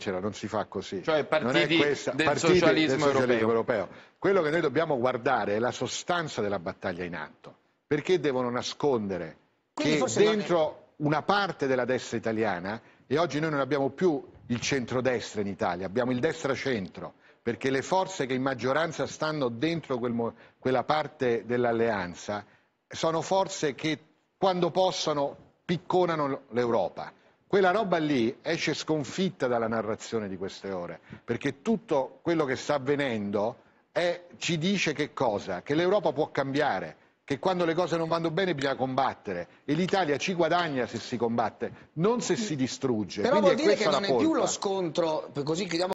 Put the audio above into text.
farcela, non si fa così. Cioè partiti, questa, del, partiti socialismo del, socialismo europeo. europeo. Quello che noi dobbiamo guardare è la sostanza della battaglia in atto. Perché devono nascondere Quindi che dentro è... una parte della destra italiana, e oggi noi non abbiamo più il centrodestra in Italia, abbiamo il destra-centro, perché le forze che in maggioranza stanno dentro quel, quella parte dell'alleanza sono forze che quando possono picconano l'Europa quella roba lì esce sconfitta dalla narrazione di queste ore, perché tutto quello che sta avvenendo è, ci dice che cosa? Che l'Europa può cambiare, che quando le cose non vanno bene bisogna combattere e l'Italia ci guadagna se si combatte, non se si distrugge. Però Quindi vuol dire che non è più lo scontro, così chiudiamo